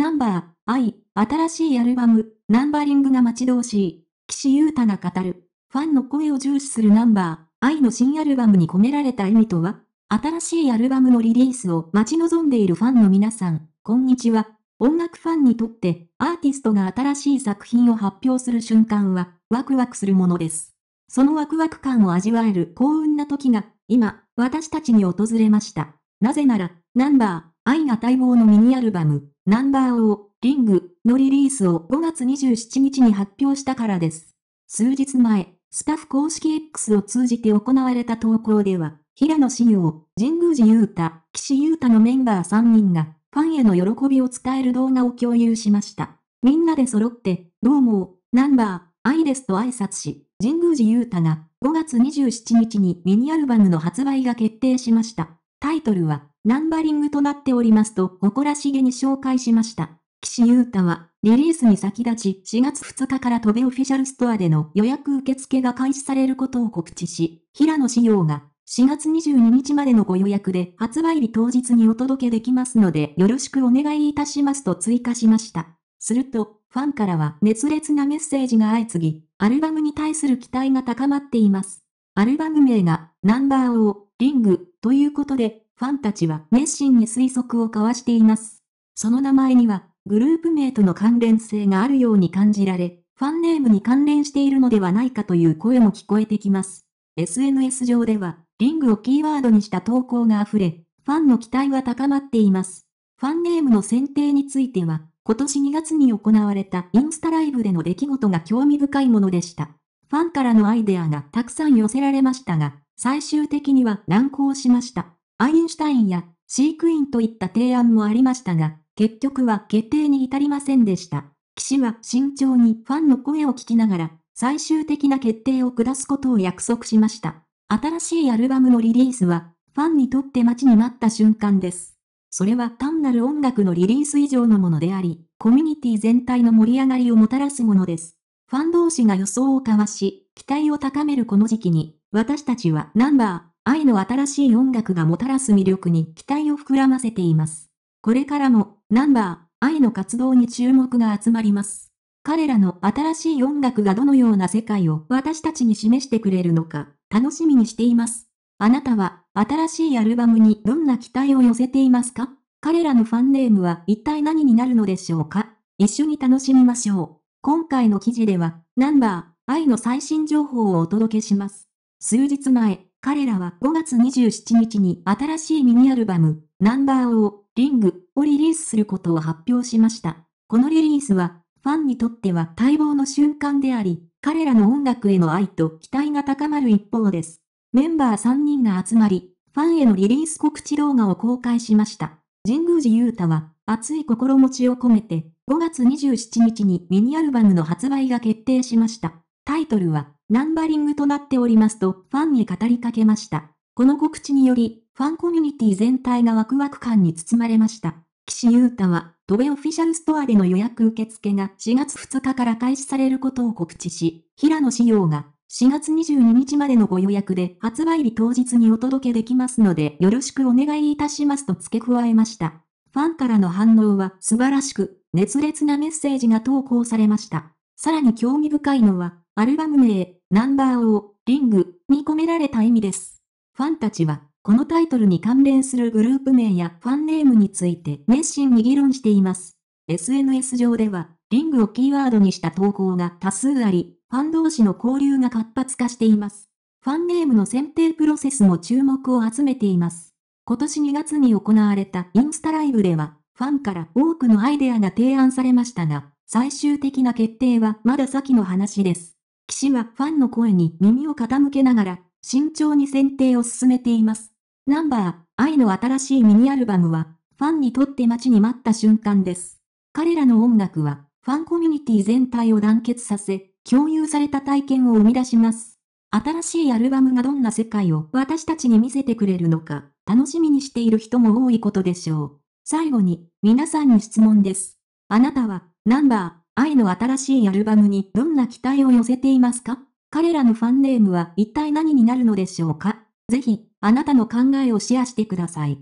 ナンバー、I、新しいアルバム、ナンバリングが待ち遠しい。岸優太が語る。ファンの声を重視するナンバー、I の新アルバムに込められた意味とは新しいアルバムのリリースを待ち望んでいるファンの皆さん、こんにちは。音楽ファンにとって、アーティストが新しい作品を発表する瞬間は、ワクワクするものです。そのワクワク感を味わえる幸運な時が、今、私たちに訪れました。なぜなら、ナンバー、愛が待望のミニアルバム、ナンバーを、リングのリリースを5月27日に発表したからです。数日前、スタッフ公式 X を通じて行われた投稿では、平野紫耀、神宮寺勇太、岸優太のメンバー3人が、ファンへの喜びを伝える動画を共有しました。みんなで揃って、どうも、ナンバー、愛ですと挨拶し、神宮寺勇太が5月27日にミニアルバムの発売が決定しました。タイトルは、ナンバリングとなっておりますと誇らしげに紹介しました。岸優太は、リリースに先立ち4月2日から飛べオフィシャルストアでの予約受付が開始されることを告知し、平野紫耀が4月22日までのご予約で発売日当日にお届けできますのでよろしくお願いいたしますと追加しました。すると、ファンからは熱烈なメッセージが相次ぎ、アルバムに対する期待が高まっています。アルバム名がナンバーー。リングということで、ファンたちは熱心に推測を交わしています。その名前には、グループ名との関連性があるように感じられ、ファンネームに関連しているのではないかという声も聞こえてきます。SNS 上では、リングをキーワードにした投稿が溢れ、ファンの期待は高まっています。ファンネームの選定については、今年2月に行われたインスタライブでの出来事が興味深いものでした。ファンからのアイデアがたくさん寄せられましたが、最終的には難航しました。アインシュタインや飼育員といった提案もありましたが、結局は決定に至りませんでした。騎士は慎重にファンの声を聞きながら、最終的な決定を下すことを約束しました。新しいアルバムのリリースは、ファンにとって待ちに待った瞬間です。それは単なる音楽のリリース以上のものであり、コミュニティ全体の盛り上がりをもたらすものです。ファン同士が予想を交わし、期待を高めるこの時期に、私たちはナンバー、愛の新しい音楽がもたらす魅力に期待を膨らませています。これからも、ナンバー、愛の活動に注目が集まります。彼らの新しい音楽がどのような世界を私たちに示してくれるのか、楽しみにしています。あなたは、新しいアルバムにどんな期待を寄せていますか彼らのファンネームは一体何になるのでしょうか一緒に楽しみましょう。今回の記事では、ナンバー、愛の最新情報をお届けします。数日前、彼らは5月27日に新しいミニアルバム、ナンバーを、リングをリリースすることを発表しました。このリリースは、ファンにとっては待望の瞬間であり、彼らの音楽への愛と期待が高まる一方です。メンバー3人が集まり、ファンへのリリース告知動画を公開しました。神宮寺優太は、熱い心持ちを込めて、5月27日にミニアルバムの発売が決定しました。タイトルは、ナンバリングとなっておりますと、ファンに語りかけました。この告知により、ファンコミュニティ全体がワクワク感に包まれました。岸優太は、トベオフィシャルストアでの予約受付が4月2日から開始されることを告知し、平野仕様が4月22日までのご予約で発売日当日にお届けできますのでよろしくお願いいたしますと付け加えました。ファンからの反応は素晴らしく、熱烈なメッセージが投稿されました。さらに興味深いのは、アルバム名、ナンバーを、リング、に込められた意味です。ファンたちは、このタイトルに関連するグループ名やファンネームについて熱心に議論しています。SNS 上では、リングをキーワードにした投稿が多数あり、ファン同士の交流が活発化しています。ファンネームの選定プロセスも注目を集めています。今年2月に行われたインスタライブでは、ファンから多くのアイデアが提案されましたが、最終的な決定はまだ先の話です。騎士はファンの声に耳を傾けながら、慎重に選定を進めています。ナンバー、愛の新しいミニアルバムは、ファンにとって待ちに待った瞬間です。彼らの音楽は、ファンコミュニティ全体を団結させ、共有された体験を生み出します。新しいアルバムがどんな世界を私たちに見せてくれるのか、楽しみにしている人も多いことでしょう。最後に、皆さんに質問です。あなたは、ナンバー、愛の新しいアルバムにどんな期待を寄せていますか彼らのファンネームは一体何になるのでしょうかぜひ、あなたの考えをシェアしてください。